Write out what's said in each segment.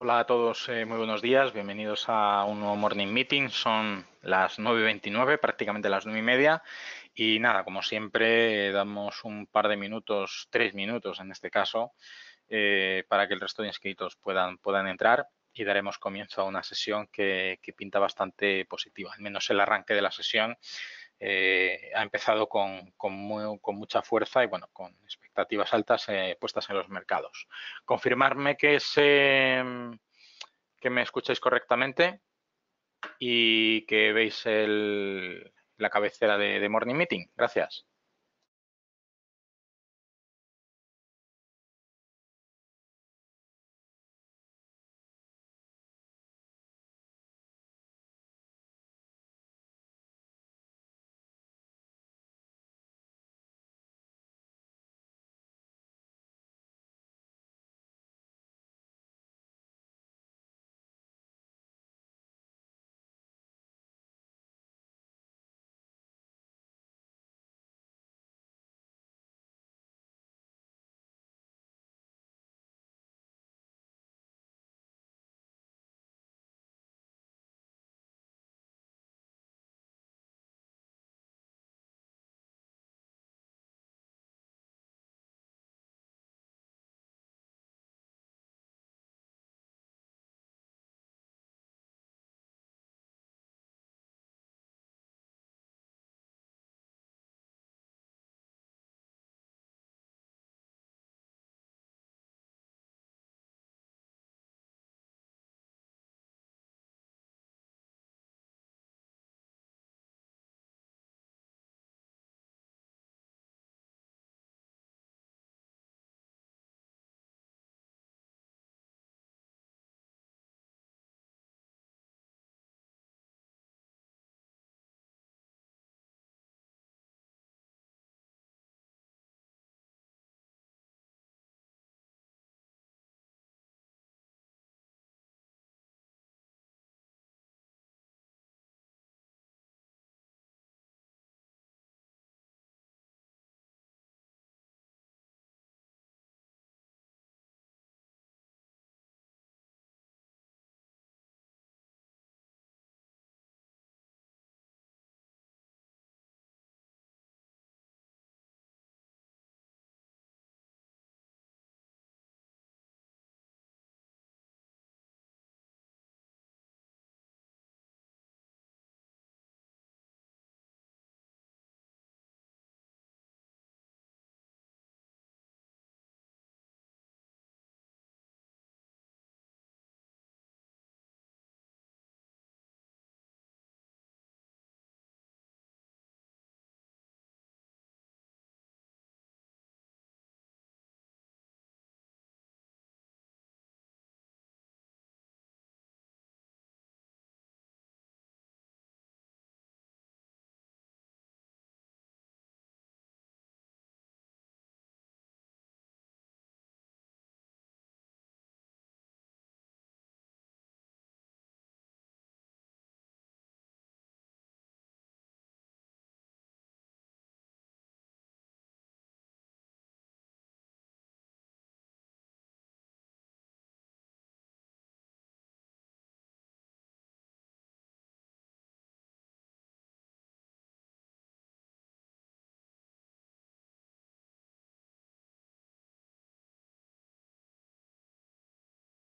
Hola a todos, eh, muy buenos días. Bienvenidos a un nuevo morning meeting. Son las 9.29, prácticamente las 9.30. y media. Y nada, como siempre, eh, damos un par de minutos, tres minutos en este caso, eh, para que el resto de inscritos puedan, puedan entrar y daremos comienzo a una sesión que, que pinta bastante positiva, al menos el arranque de la sesión eh, ha empezado con, con, con, mucha fuerza y bueno, con expectativas altas eh, puestas en los mercados. Confirmarme que, se, mm, que me escucháis correctamente y que veis la cabecera de Morning Meeting. Gracias.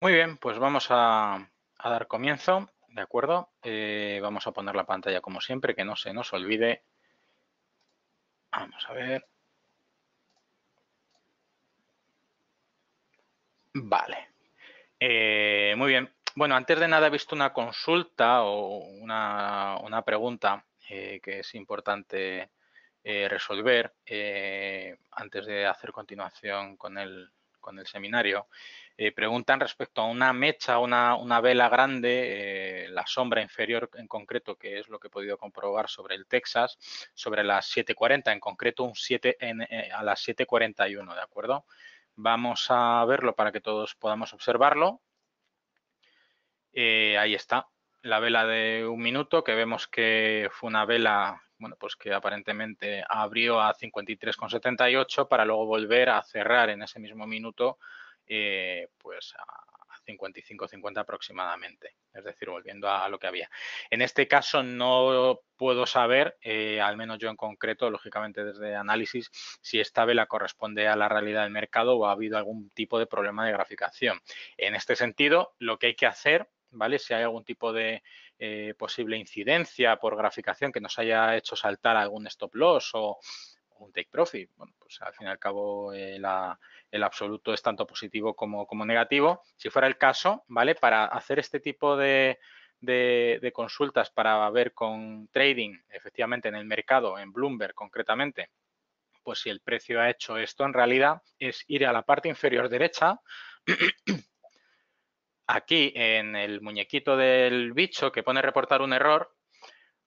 Muy bien, pues vamos a, dar comienzo, ¿de acuerdo? Eh, vamos a poner la pantalla como siempre, que no se nos olvide. Vamos a ver. Vale. Eh, muy bien. Bueno, antes de nada he visto una consulta o una, pregunta eh, que es importante resolver antes de hacer continuación con el, con el seminario. Eh, preguntan respecto a una mecha, una, vela grande, eh, la sombra inferior en concreto, que es lo que he podido comprobar sobre el Texas, sobre las 7.40, en concreto un 7 eh, a las 7.41, ¿de acuerdo? Vamos a verlo para que todos podamos observarlo. ahí está, la vela de un minuto, que vemos que fue una vela bueno, pues que aparentemente abrió a 53,78 para luego volver a cerrar en ese mismo minuto eh, pues a 55-50 aproximadamente, es decir, volviendo a, lo que había. En este caso no puedo saber, eh, al menos yo en concreto, lógicamente desde análisis, si esta vela corresponde a la realidad del mercado o ha habido algún tipo de problema de graficación. En este sentido, lo que hay que hacer ¿Vale? Si hay algún tipo de eh, posible incidencia por graficación que nos haya hecho saltar algún stop loss o, un take profit. Bueno, pues al fin y al cabo eh, el, absoluto es tanto positivo como, como, negativo. Si fuera el caso, ¿vale? Para hacer este tipo de, de consultas para ver con trading, efectivamente, en el mercado, en Bloomberg concretamente, pues si el precio ha hecho esto, en realidad es ir a la parte inferior derecha. Aquí en el muñequito del bicho que pone reportar un error,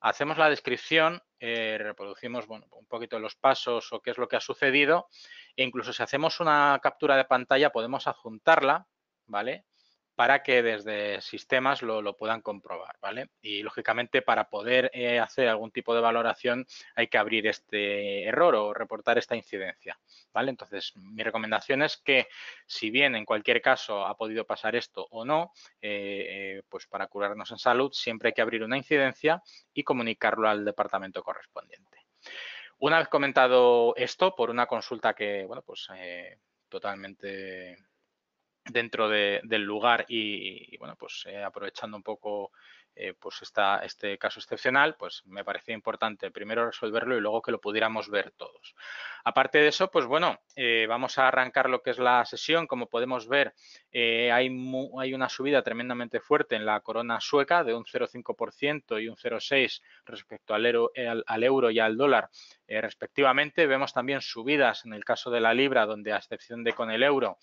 hacemos la descripción, eh, reproducimos un poquito los pasos o qué es lo que ha sucedido e incluso si hacemos una captura de pantalla podemos adjuntarla, ¿vale? para que desde sistemas lo, puedan comprobar, ¿vale? Y lógicamente para poder eh, hacer algún tipo de valoración hay que abrir este error o reportar esta incidencia, ¿vale? Entonces, mi recomendación es que si bien en cualquier caso ha podido pasar esto o no, eh, eh, pues para curarnos en salud siempre hay que abrir una incidencia y comunicarlo al departamento correspondiente. Una vez comentado esto por una consulta que, bueno, pues totalmente dentro de, del lugar y, bueno, pues eh, aprovechando un poco eh, pues este caso excepcional, pues me parecía importante primero resolverlo y luego que lo pudiéramos ver todos. Aparte de eso, pues bueno, eh, vamos a arrancar lo que es la sesión. Como podemos ver, hay, hay una subida tremendamente fuerte en la corona sueca de un 0,5% y un 0,6% respecto al euro y al dólar respectivamente. Vemos también subidas en el caso de la libra, donde a excepción de con el euro,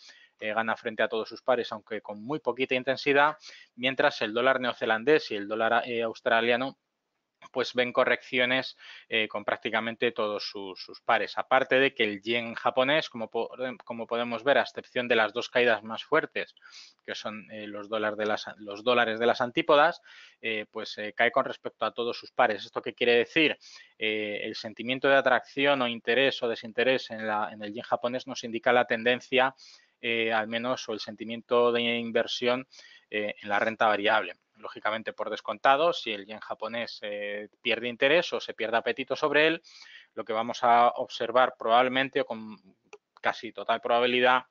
eh, gana frente a todos sus pares, aunque con muy poquita intensidad, mientras el dólar neozelandés y el dólar eh, australiano pues ven correcciones eh, con prácticamente todos sus, pares. Aparte de que el yen japonés, como, como, podemos ver, a excepción de las dos caídas más fuertes, que son los, dólares de las, los, dólares de las antípodas, pues cae con respecto a todos sus pares. ¿Esto qué quiere decir? el sentimiento de atracción o interés o desinterés en, en el yen japonés nos indica la tendencia eh, al menos o el sentimiento de inversión eh, en la renta variable. Lógicamente, por descontado, si el yen japonés eh, pierde interés o se pierde apetito sobre él, lo que vamos a observar probablemente o con casi total probabilidad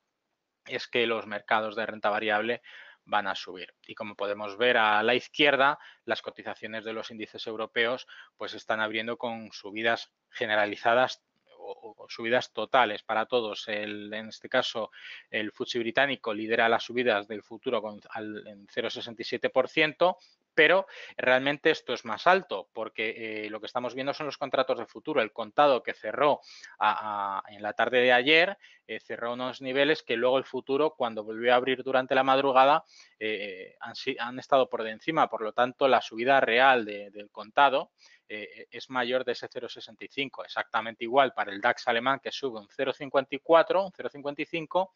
es que los mercados de renta variable van a subir. Y como podemos ver a la izquierda, las cotizaciones de los índices europeos pues están abriendo con subidas generalizadas o, subidas totales para todos. en este caso, el FTSE británico lidera las subidas del futuro con en 0,67%, pero realmente esto es más alto porque eh, lo que estamos viendo son los contratos de futuro. El contado que cerró en la tarde de ayer eh, cerró unos niveles que luego el futuro, cuando volvió a abrir durante la madrugada, eh, han, estado por encima. Por lo tanto, la subida real del contado eh, es mayor de ese 0,65. Exactamente igual para el DAX alemán que sube un 0,54, un 0,55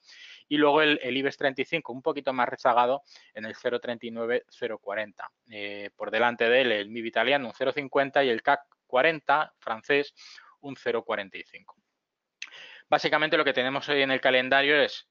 y luego el, el, IBEX 35 un poquito más rezagado en el 0,39, 0,40. Eh, por delante de él el MIB e italiano un 0,50 y el CAC 40 francés un 0,45. Básicamente lo que tenemos hoy en el calendario es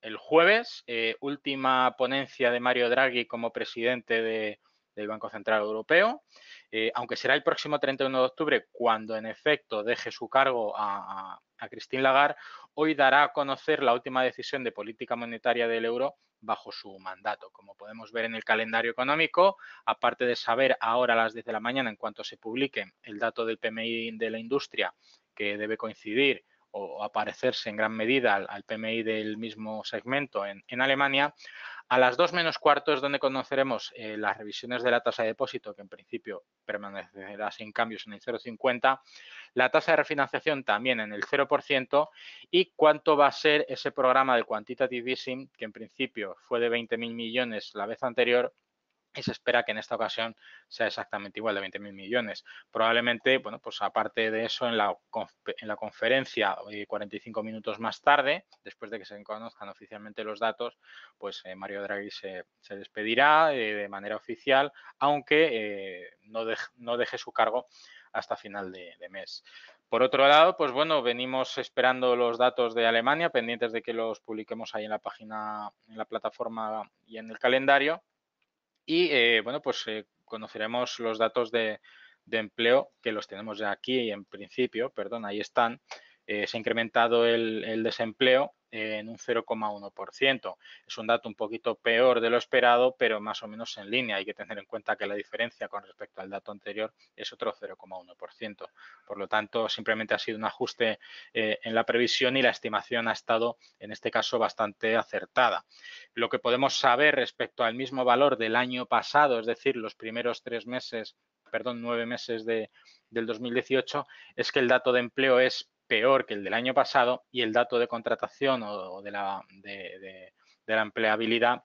el jueves, eh, última ponencia de Mario Draghi como presidente de del Banco Central Europeo, eh, aunque será el próximo 31 de octubre cuando en efecto deje su cargo a, a, Christine Lagarde, hoy dará a conocer la última decisión de política monetaria del euro bajo su mandato. Como podemos ver en el calendario económico, aparte de saber ahora a las 10 de la mañana en cuanto se publique el dato del PMI de la industria que debe coincidir o aparecerse en gran medida al, PMI del mismo segmento en, Alemania. A las dos menos cuartos, donde conoceremos eh, las revisiones de la tasa de depósito, que en principio permanecerá sin cambios en el 0,50, la tasa de refinanciación también en el 0% y cuánto va a ser ese programa de quantitative easing, que en principio fue de 20.000 millones la vez anterior, y se espera que en esta ocasión sea exactamente igual de 20.000 millones. Probablemente, bueno, pues aparte de eso, en la, en la conferencia, 45 eh, minutos más tarde, después de que se conozcan oficialmente los datos, pues eh, Mario Draghi se, despedirá eh, de manera oficial, aunque no, no deje su cargo hasta final de, de, mes. Por otro lado, pues bueno, venimos esperando los datos de Alemania, pendientes de que los publiquemos ahí en la página, en la plataforma y en el calendario. Y eh, bueno, pues eh, conoceremos los datos de, empleo, que los tenemos ya aquí y en principio, perdón, ahí están. Eh, se ha incrementado el, el desempleo en un 0,1%. Es un dato un poquito peor de lo esperado, pero más o menos en línea. Hay que tener en cuenta que la diferencia con respecto al dato anterior es otro 0,1%. Por lo tanto, simplemente ha sido un ajuste eh, en la previsión y la estimación ha estado, en este caso, bastante acertada. Lo que podemos saber respecto al mismo valor del año pasado, es decir, los primeros tres meses, perdón, nueve meses de, del 2018, es que el dato de empleo es peor que el del año pasado y el dato de contratación o de la, de, la empleabilidad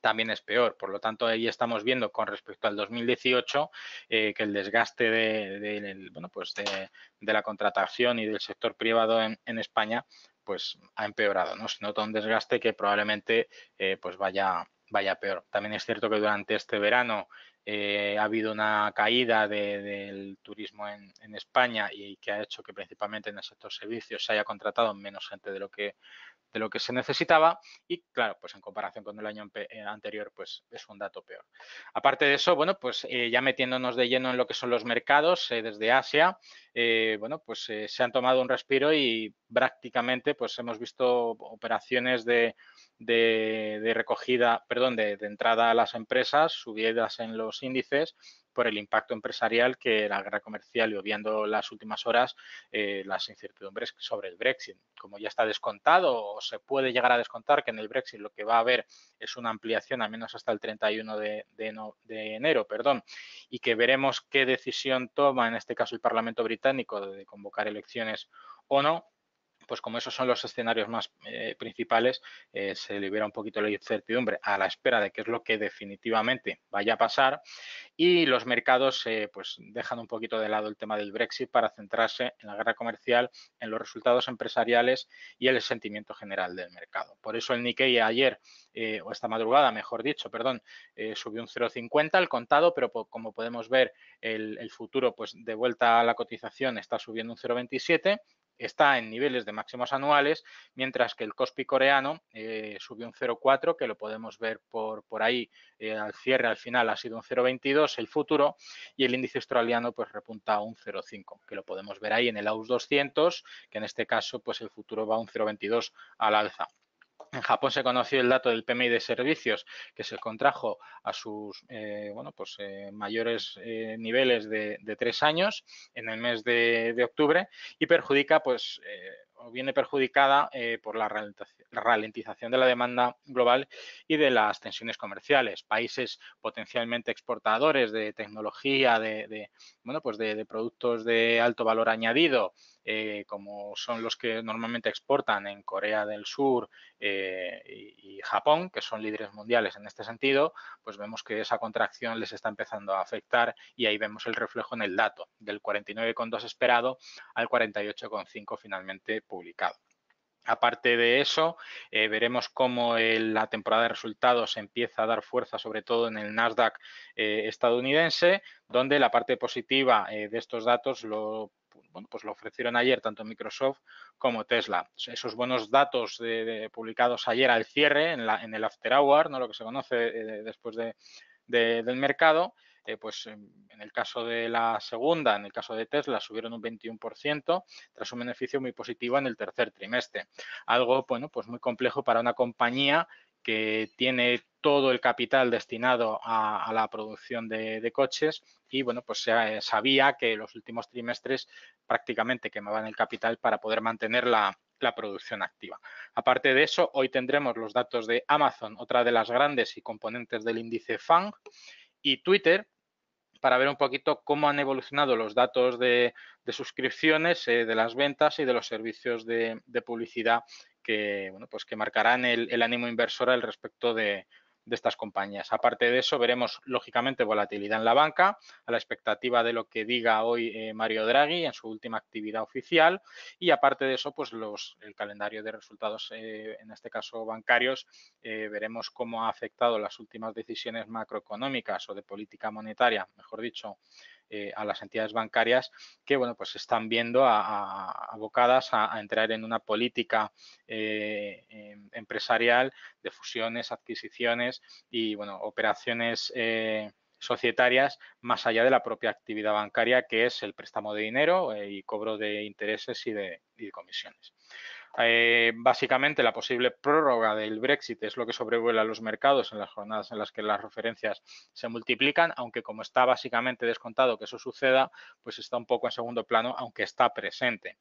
también es peor. Por lo tanto, ahí estamos viendo con respecto al 2018 eh, que el desgaste de, bueno, pues de, la contratación y del sector privado en, España pues ha empeorado. ¿no? Se nota un desgaste que probablemente eh, pues vaya, vaya peor. También es cierto que durante este verano eh, ha habido una caída del turismo en, España y que ha hecho que principalmente en el sector servicios se haya contratado menos gente de lo que de lo que se necesitaba y claro, pues en comparación con el año eh, anterior, pues es un dato peor. Aparte de eso, bueno, pues eh, ya metiéndonos de lleno en lo que son los mercados desde Asia, bueno, pues se han tomado un respiro y prácticamente pues hemos visto operaciones de de, recogida, perdón, de, entrada a las empresas, subidas en los índices por el impacto empresarial que la guerra comercial y obviando las últimas horas eh, las incertidumbres sobre el Brexit. Como ya está descontado o se puede llegar a descontar que en el Brexit lo que va a haber es una ampliación al menos hasta el 31 de, de enero perdón, y que veremos qué decisión toma en este caso el Parlamento británico de convocar elecciones o no, pues como esos son los escenarios más eh, principales, eh, se libera un poquito la incertidumbre a la espera de qué es lo que definitivamente vaya a pasar y los mercados eh, pues dejan un poquito de lado el tema del Brexit para centrarse en la guerra comercial, en los resultados empresariales y el sentimiento general del mercado. Por eso el Nikkei ayer, o esta madrugada mejor dicho, perdón, subió un 0,50 al contado, pero como podemos ver el, el futuro pues de vuelta a la cotización está subiendo un 0,27 está en niveles de máximos anuales, mientras que el Cospi coreano eh, subió un 0,4, que lo podemos ver por, ahí eh, al cierre, al final ha sido un 0,22 el futuro, y el índice australiano pues repunta a un 0,5, que lo podemos ver ahí en el AUS 200, que en este caso pues el futuro va a un 0,22 al alza. En Japón se conoció el dato del PMI de servicios que se contrajo a sus eh, bueno, pues, eh, mayores eh, niveles de, tres años en el mes de, de octubre y perjudica pues, viene perjudicada eh, por la ralentización de la demanda global y de las tensiones comerciales. Países potencialmente exportadores de tecnología, de, bueno, pues de, productos de alto valor añadido, eh, como son los que normalmente exportan en Corea del Sur eh, y, Japón, que son líderes mundiales en este sentido, pues vemos que esa contracción les está empezando a afectar y ahí vemos el reflejo en el dato, del 49,2 esperado al 48,5 finalmente publicado. Aparte de eso, eh, veremos cómo eh, la temporada de resultados empieza a dar fuerza, sobre todo en el Nasdaq eh, estadounidense, donde la parte positiva de estos datos lo, bueno, pues lo ofrecieron ayer tanto Microsoft como Tesla. Esos buenos datos publicados ayer al cierre, en, el after hour, ¿no? lo que se conoce después del mercado, eh, pues em, en, el caso de la segunda, en el caso de Tesla, subieron un 21% tras un beneficio muy positivo en el tercer trimestre. Algo, bueno, pues muy complejo para una compañía que tiene todo el capital destinado a, la producción de, coches y bueno, pues se, eh, sabía que los últimos trimestres prácticamente quemaban el capital para poder mantener la, la producción activa. Aparte de eso, hoy tendremos los datos de Amazon, otra de las grandes y componentes del índice FANG, y Twitter para ver un poquito cómo han evolucionado los datos de, suscripciones, eh, de las ventas y de los servicios de, publicidad que, bueno, pues que marcarán el, el ánimo inversor al respecto de, de estas compañías. Aparte de eso, veremos lógicamente volatilidad en la banca, a la expectativa de lo que diga hoy eh, Mario Draghi en su última actividad oficial y aparte de eso, pues los, el calendario de resultados, eh, en este caso bancarios, eh, veremos cómo ha afectado las últimas decisiones macroeconómicas o de política monetaria, mejor dicho, eh, a las entidades bancarias que bueno, pues están viendo a, abocadas a, entrar en una política eh, em, empresarial de fusiones, adquisiciones y bueno, operaciones eh, societarias más allá de la propia actividad bancaria que es el préstamo de dinero y cobro de intereses y de comisiones. Eh, básicamente, la posible prórroga del Brexit es lo que sobrevuela los mercados en las jornadas en las que las referencias se multiplican, aunque como está básicamente descontado que eso suceda, pues está un poco en segundo plano, aunque está presente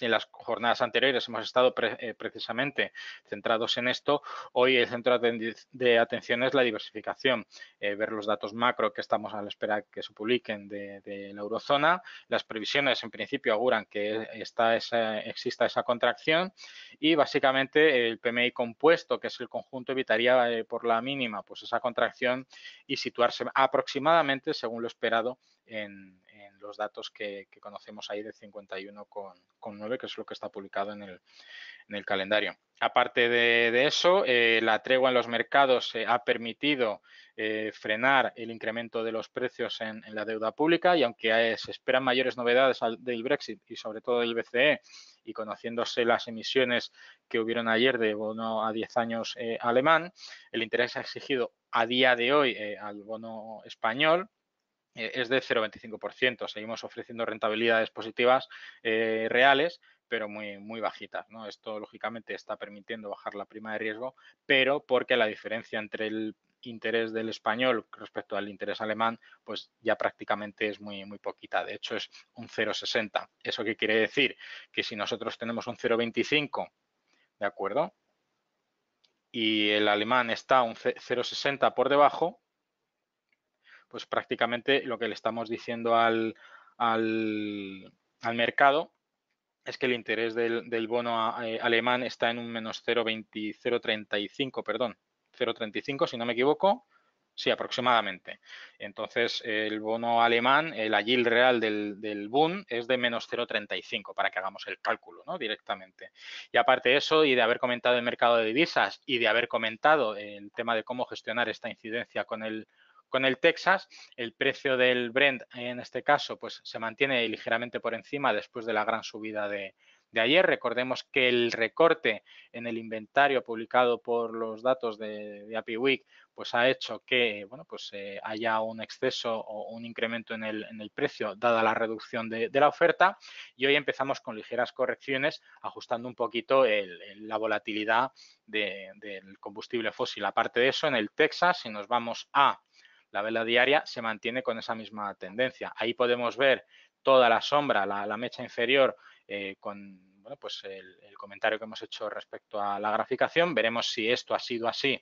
en las jornadas anteriores hemos estado eh, precisamente centrados en esto, hoy el centro de atención es la diversificación, eh, ver los datos macro que estamos a la espera que se publiquen de, la eurozona, las previsiones en principio auguran que está esa, exista esa contracción y básicamente el PMI compuesto, que es el conjunto, evitaría eh, por la mínima pues esa contracción y situarse aproximadamente, según lo esperado, en, los datos que, conocemos ahí de 51,9, que es lo que está publicado en el, calendario. Aparte de, eso, eh, la tregua en los mercados eh, ha permitido eh, frenar el incremento de los precios en, la deuda pública y aunque se esperan mayores novedades del Brexit y sobre todo del BCE y conociéndose las emisiones que hubieron ayer de bono a 10 años alemán, el interés ha exigido a día de hoy al bono español eh, es de 0,25%. Seguimos ofreciendo rentabilidades positivas eh, reales, pero muy, muy bajitas. ¿no? Esto, lógicamente, está permitiendo bajar la prima de riesgo, pero porque la diferencia entre el interés del español respecto al interés alemán, pues ya prácticamente es muy, muy poquita. De hecho, es un 0,60. ¿Eso qué quiere decir? Que si nosotros tenemos un 0,25, ¿de acuerdo? Y el alemán está un 0,60 por debajo, pues prácticamente lo que le estamos diciendo al, al, mercado es que el interés del, bono eh, alemán está en un menos 0,35, perdón, 0,35 si no me equivoco, sí, aproximadamente. Entonces, el bono alemán, el yield real del, del es de menos 0,35 para que hagamos el cálculo ¿no? directamente. Y aparte de eso, y de haber comentado el mercado de divisas y de haber comentado el tema de cómo gestionar esta incidencia con el con el Texas. El precio del Brent en este caso pues, se mantiene ligeramente por encima después de la gran subida de, ayer. Recordemos que el recorte en el inventario publicado por los datos de, API Week pues ha hecho que bueno, pues, eh, haya un exceso o un incremento en el, precio dada la reducción de, la oferta y hoy empezamos con ligeras correcciones ajustando un poquito la volatilidad del combustible fósil. Aparte de eso, en el Texas, si nos vamos a la vela diaria se mantiene con esa misma tendencia. Ahí podemos ver toda la sombra, la, mecha inferior eh, con bueno, pues el, el comentario que hemos hecho respecto a la graficación. Veremos si esto ha sido así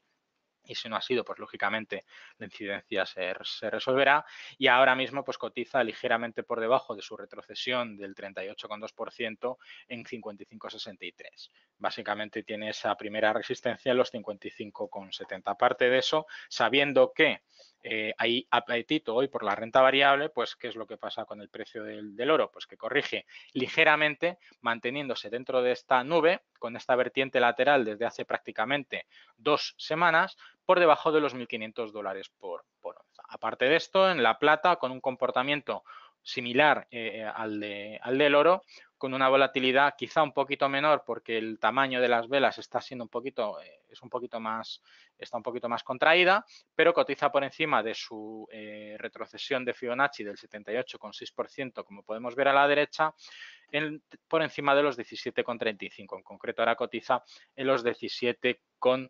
y si no ha sido, pues lógicamente la incidencia se, resolverá y ahora mismo pues cotiza ligeramente por debajo de su retrocesión del 38,2% en 55,63. Básicamente tiene esa primera resistencia en los 55,70. Aparte de eso, sabiendo que eh, hay apetito hoy por la renta variable, pues ¿qué es lo que pasa con el precio del, del, oro? Pues que corrige ligeramente manteniéndose dentro de esta nube con esta vertiente lateral desde hace prácticamente dos semanas, por debajo de los 1.500 dólares por, onza. Aparte de esto, en la plata, con un comportamiento similar eh, eh, al, de, al del oro, con una volatilidad quizá un poquito menor porque el tamaño de las velas está siendo un poquito, eh, es un poquito más, está un poquito más contraída, pero cotiza por encima de su retrocesión de Fibonacci del 78,6%, como podemos ver a la derecha, por encima de los 17,35. En concreto, ahora cotiza en los 17,50.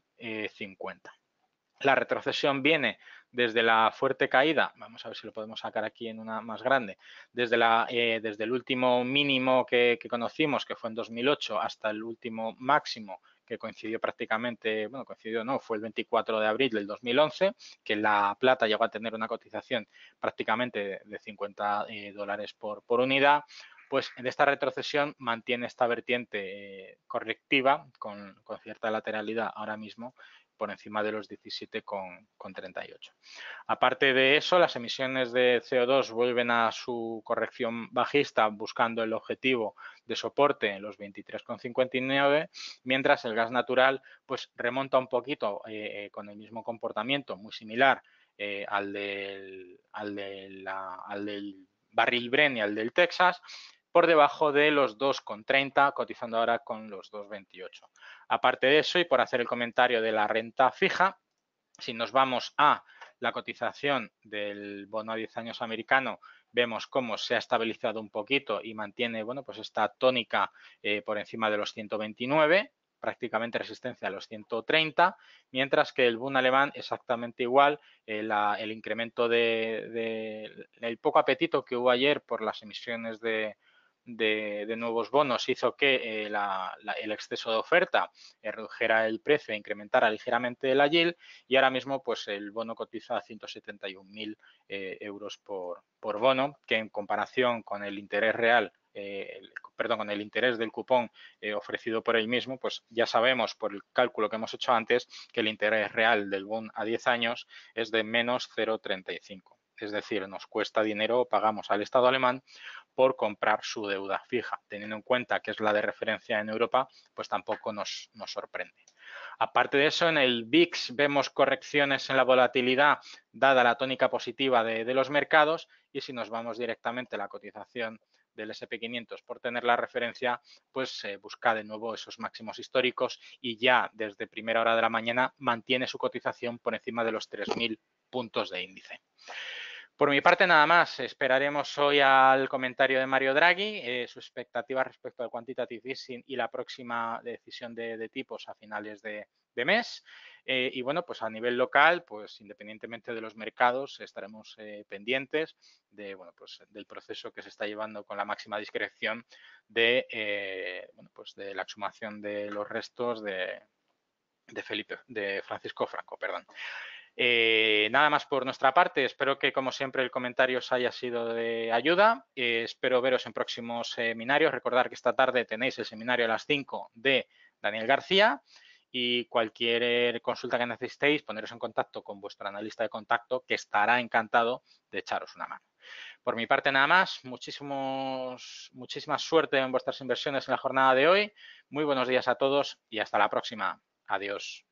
La retrocesión viene desde la fuerte caída, vamos a ver si lo podemos sacar aquí en una más grande, desde, eh, el último mínimo que, conocimos, que fue en 2008, hasta el último máximo, que coincidió prácticamente, bueno, coincidió no, fue el 24 de abril del 2011, que la plata llegó a tener una cotización prácticamente de 50 eh, dólares por, unidad, pues en esta retrocesión mantiene esta vertiente eh, correctiva con, cierta lateralidad ahora mismo por encima de los 17,38. Aparte de eso, las emisiones de CO2 vuelven a su corrección bajista buscando el objetivo de soporte en los 23,59, mientras el gas natural pues remonta un poquito eh, eh, con el mismo comportamiento, muy similar eh, al, del, al del barril Bren y al del Texas, por debajo de los 2,30, cotizando ahora con los 2,28. Aparte de eso, y por hacer el comentario de la renta fija, si nos vamos a la cotización del bono a 10 años americano, vemos cómo se ha estabilizado un poquito y mantiene, bueno, pues esta tónica eh, por encima de los 129, prácticamente resistencia a los 130, mientras que el boom alemán exactamente igual, eh, el incremento de, el poco apetito que hubo ayer por las emisiones de, de, nuevos bonos hizo que eh, el exceso de oferta redujera el precio e incrementara ligeramente la yield y ahora mismo pues el bono cotiza a 171.000 eh, euros por, bono, que en comparación con el interés real eh, perdón, con el interés del cupón ofrecido por él mismo, pues ya sabemos por el cálculo que hemos hecho antes que el interés real del bono a 10 años es de menos 0,35. Es decir, nos cuesta dinero, pagamos al Estado alemán por comprar su deuda fija. Teniendo en cuenta que es la de referencia en Europa, pues tampoco nos, sorprende. Aparte de eso, en el VIX vemos correcciones en la volatilidad dada la tónica positiva de, los mercados y si nos vamos directamente a la cotización del SP500 por tener la referencia, pues se eh, busca de nuevo esos máximos históricos y ya desde primera hora de la mañana mantiene su cotización por encima de los 3.000 puntos de índice. Por mi parte, nada más. Esperaremos hoy al comentario de Mario Draghi, eh, sus expectativas respecto al quantitative easing y la próxima decisión de, tipos a finales de, mes. Eh, y bueno, pues a nivel local, pues independientemente de los mercados, estaremos eh, pendientes pues del proceso que se está llevando con la máxima discreción de, eh, pues la exhumación de los restos de, de Francisco Franco, perdón. Eh, nada más por nuestra parte. Espero que, como siempre, el comentario os haya sido de ayuda. Eh, espero veros en próximos seminarios. Recordar que esta tarde tenéis el seminario a las 5 de Daniel García y cualquier consulta que necesitéis, poneros en contacto con vuestro analista de contacto que estará encantado de echaros una mano. Por mi parte nada más, muchísimos, muchísima suerte en vuestras inversiones en la jornada de hoy. Muy buenos días a todos y hasta la próxima. Adiós.